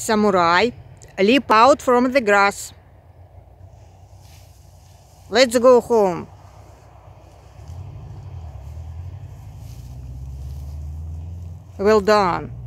samurai leap out from the grass. Let's go home. Well done.